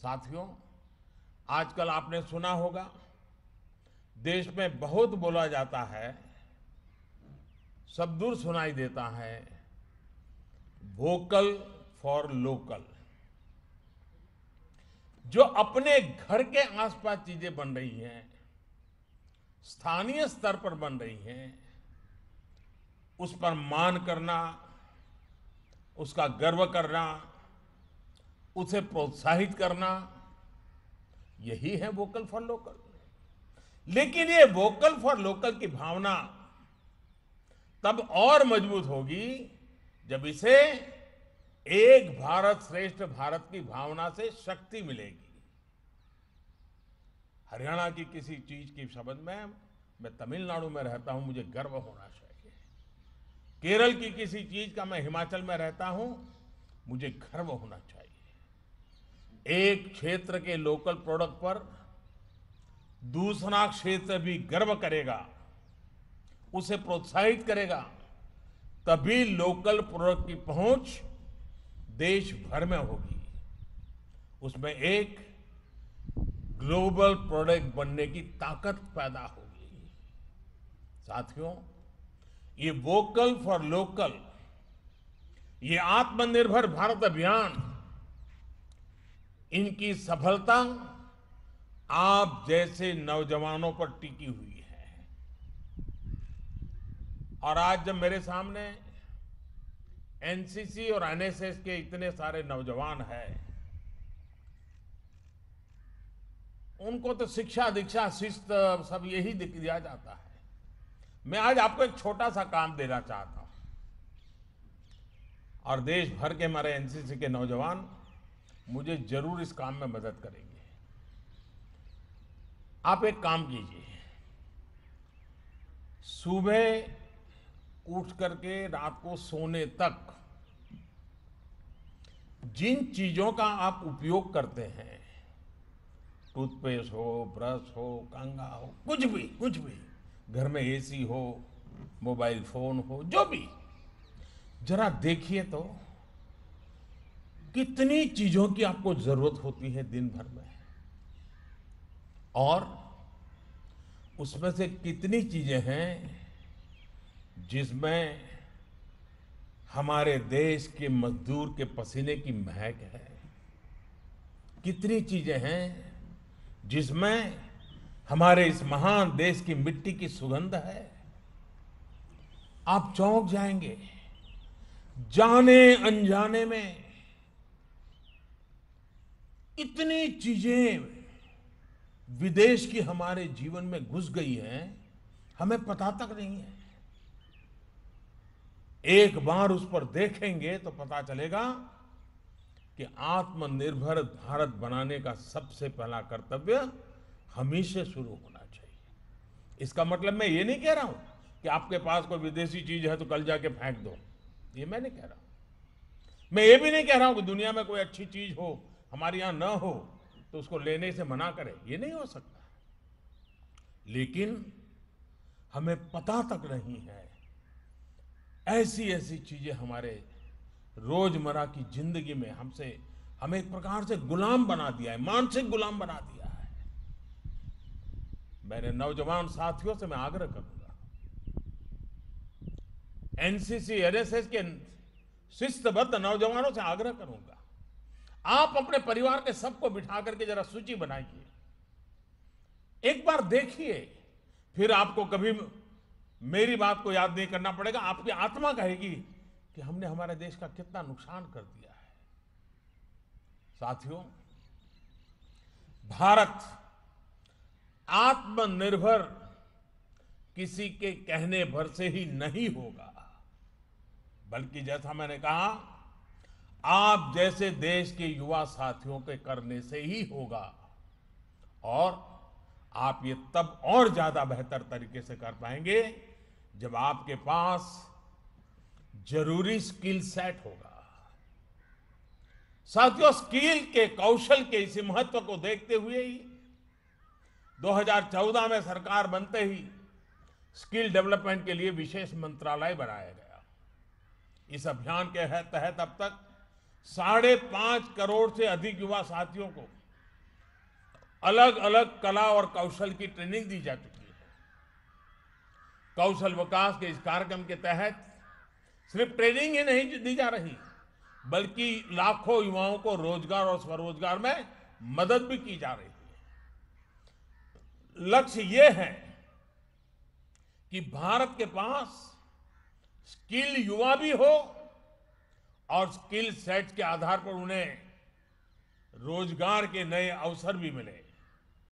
साथियों आजकल आपने सुना होगा देश में बहुत बोला जाता है सब दूर सुनाई देता है वोकल फॉर लोकल जो अपने घर के आसपास चीजें बन रही हैं स्थानीय स्तर पर बन रही हैं उस पर मान करना उसका गर्व करना उसे प्रोत्साहित करना यही है वोकल फॉर लोकल लेकिन ये वोकल फॉर लोकल की भावना तब और मजबूत होगी जब इसे एक भारत श्रेष्ठ भारत की भावना से शक्ति मिलेगी हरियाणा की किसी चीज की शब्द में मैं तमिलनाडु में रहता हूं मुझे गर्व होना चाहिए केरल की किसी चीज का मैं हिमाचल में रहता हूं मुझे गर्व होना चाहिए एक क्षेत्र के लोकल प्रोडक्ट पर दूसरा क्षेत्र भी गर्व करेगा उसे प्रोत्साहित करेगा तभी लोकल प्रोडक्ट की पहुंच देश भर में होगी उसमें एक ग्लोबल प्रोडक्ट बनने की ताकत पैदा होगी साथियों ये वोकल फॉर लोकल ये आत्मनिर्भर भारत अभियान इनकी सफलता आप जैसे नौजवानों पर टिकी हुई है और आज जब मेरे सामने एनसीसी और एनएसएस के इतने सारे नौजवान हैं उनको तो शिक्षा दीक्षा शिस्त सब यही दिख दिया जाता है मैं आज आपको एक छोटा सा काम देना चाहता हूं और देश भर के हमारे एनसीसी के नौजवान मुझे जरूर इस काम में मदद करेंगे आप एक काम कीजिए सुबह उठ करके रात को सोने तक जिन चीजों का आप उपयोग करते हैं टूथपेस्ट हो ब्रश हो कंगा हो कुछ भी कुछ भी घर में एसी हो मोबाइल फोन हो जो भी जरा देखिए तो कितनी चीजों की आपको जरूरत होती है दिन भर में और उसमें से कितनी चीजें हैं जिसमें हमारे देश के मजदूर के पसीने की महक है कितनी चीजें हैं जिसमें हमारे इस महान देश की मिट्टी की सुगंध है आप चौंक जाएंगे जाने अनजाने में इतनी चीजें विदेश की हमारे जीवन में घुस गई हैं हमें पता तक नहीं है एक बार उस पर देखेंगे तो पता चलेगा कि आत्मनिर्भर भारत बनाने का सबसे पहला कर्तव्य हमेशा से शुरू होना चाहिए इसका मतलब मैं ये नहीं कह रहा हूं कि आपके पास कोई विदेशी चीज है तो कल जाके फेंक दो ये मैं नहीं कह रहा हूं मैं ये भी नहीं कह रहा हूं कि दुनिया में कोई अच्छी चीज हो हमारे यहां न हो तो उसको लेने से मना करें ये नहीं हो सकता लेकिन हमें पता तक नहीं है ऐसी ऐसी चीजें हमारे रोजमर्रा की जिंदगी में हमसे हमें एक प्रकार से गुलाम बना दिया है मानसिक गुलाम बना दिया है मेरे नौजवान साथियों से मैं आग्रह करूंगा एनसीसी एनएसएस के शिस्तबद्ध नौजवानों से आग्रह करूंगा आप अपने परिवार के सबको बिठा करके जरा सूची बनाइए एक बार देखिए फिर आपको कभी मेरी बात को याद नहीं करना पड़ेगा आपकी आत्मा कहेगी कि हमने हमारे देश का कितना नुकसान कर दिया है साथियों भारत आत्मनिर्भर किसी के कहने भर से ही नहीं होगा बल्कि जैसा मैंने कहा आप जैसे देश के युवा साथियों के करने से ही होगा और आप ये तब और ज्यादा बेहतर तरीके से कर पाएंगे जब आपके पास जरूरी स्किल सेट होगा साथियों स्किल के कौशल के इसी महत्व को देखते हुए ही 2014 में सरकार बनते ही स्किल डेवलपमेंट के लिए विशेष मंत्रालय बनाया गया इस अभियान के तहत अब तक साढ़े पांच करोड़ से अधिक युवा साथियों को अलग अलग कला और कौशल की ट्रेनिंग दी जा चुकी है कौशल विकास के इस कार्यक्रम के तहत सिर्फ ट्रेनिंग ही नहीं दी जा रही बल्कि लाखों युवाओं को रोजगार और स्वरोजगार में मदद भी की जा रही है लक्ष्य यह है कि भारत के पास स्किल युवा भी हो और स्किल सेट के आधार पर उन्हें रोजगार के नए अवसर भी मिले